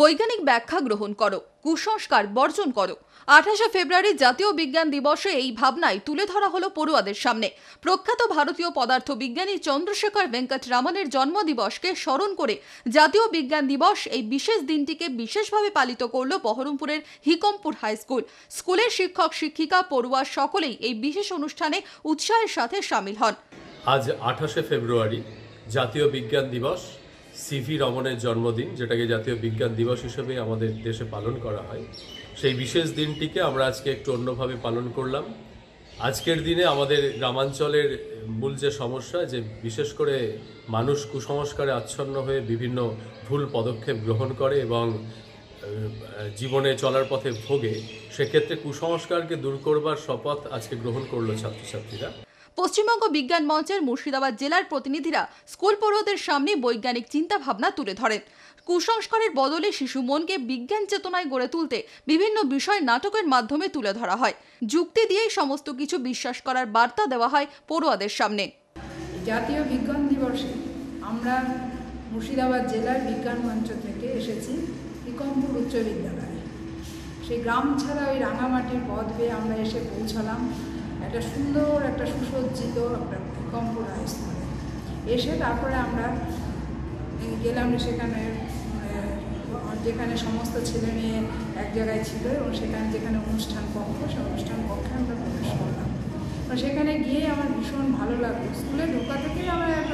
বৈজ্ঞানিক ব্যাখ্যা গ্রহণ করো কুসংস্কার বর্জন করো আঠাশে ফেব্রুয়ারি জাতীয় বিজ্ঞান দিবসে এই ভাবনায় তুলে ধরা হলো পড়ুয়াদের সামনে প্রখ্যাত ভারতীয় পদার্থ বিজ্ঞানী চন্দ্রশেখর ভেঙ্কট রামনের জন্মদিবসকে স্মরণ করে জাতীয় বিজ্ঞান দিবস এই বিশেষ দিনটিকে বিশেষভাবে পালিত করল বহরমপুরের হিকমপুর হাই স্কুল স্কুলের শিক্ষক শিক্ষিকা পড়ুয়া সকলেই এই বিশেষ অনুষ্ঠানে উৎসাহের সাথে সামিল হন আজ আঠাশে ফেব্রুয়ারি জাতীয় বিজ্ঞান দিবস সিভি রমনের জন্মদিন যেটাকে জাতীয় বিজ্ঞান দিবস হিসেবে আমাদের দেশে পালন করা হয় সেই বিশেষ দিনটিকে আমরা আজকে একটু অন্যভাবে পালন করলাম আজকের দিনে আমাদের গ্রামাঞ্চলের মূল যে সমস্যা যে বিশেষ করে মানুষ কুসংস্কারে আচ্ছন্ন হয়ে বিভিন্ন ভুল পদক্ষেপ গ্রহণ করে এবং জীবনে চলার পথে ভোগে সেক্ষেত্রে কুসংস্কারকে দূর করবার শপথ আজকে গ্রহণ করলো ছাত্রছাত্রীরা পশ্চিমবঙ্গ বিজ্ঞান মঞ্চের মুর্শিদাবাদ জেলার প্রতিনিধিরা স্কুল পড়ুয়াদের সামনে বৈজ্ঞানিক চিন্তাভাবনা তুলে ধরেন কুসংস্কারের বদলে শিশু মনকে বিজ্ঞান চেতনায় গড়ে তুলতে বিভিন্ন বিষয় নাটকের মাধ্যমে তুলে ধরা হয় যুক্তি দিয়েই সমস্ত কিছু বিশ্বাস করার বার্তা দেওয়া হয় পড়ুয়াদের সামনে জাতীয় বিজ্ঞান দিবসে আমরা মুর্শিদাবাদ জেলার বিজ্ঞান মঞ্চ থেকে এসেছি বিকম্পুর উচ্চ বিদ্যালয়ে সেই গ্রাম ছাড়া ওই রাঙামাটির পথ আমরা এসে পৌঁছলাম একটা সুন্দর একটা সুসজ্জিত একটা ভূকম্প করে এসে তারপরে আমরা গেলাম সেখানে যেখানে সমস্ত ছেলে মেয়ে এক জায়গায় ছিল এবং সেখানে যেখানে অনুষ্ঠান কক্ষ সে অনুষ্ঠান কক্ষে আমরা প্রবেশ করলাম সেখানে গিয়ে আমার ভীষণ ভালো লাগলো স্কুলে ঢোকা থেকেই আমরা